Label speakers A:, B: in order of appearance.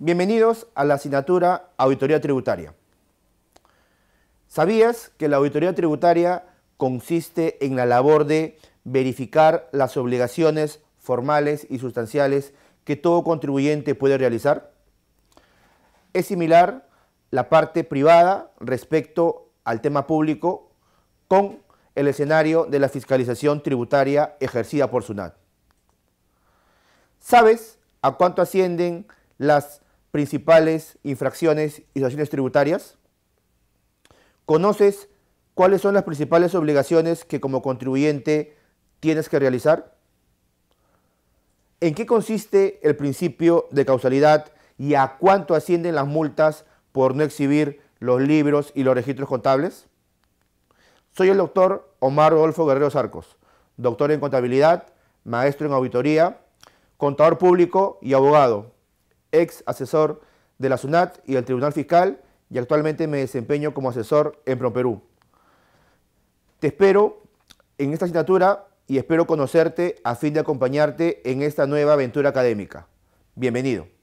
A: Bienvenidos a la asignatura Auditoría Tributaria. ¿Sabías que la auditoría tributaria consiste en la labor de verificar las obligaciones formales y sustanciales que todo contribuyente puede realizar? Es similar la parte privada respecto al tema público con el escenario de la fiscalización tributaria ejercida por SUNAT. ¿Sabes a cuánto ascienden las principales infracciones y sanciones tributarias? ¿Conoces cuáles son las principales obligaciones que como contribuyente tienes que realizar? ¿En qué consiste el principio de causalidad y a cuánto ascienden las multas por no exhibir los libros y los registros contables? Soy el doctor Omar Rodolfo Guerrero Sarcos, doctor en contabilidad, maestro en auditoría, contador público y abogado, ex asesor de la SUNAT y del Tribunal Fiscal, y actualmente me desempeño como asesor en Perú Te espero en esta asignatura y espero conocerte a fin de acompañarte en esta nueva aventura académica. Bienvenido.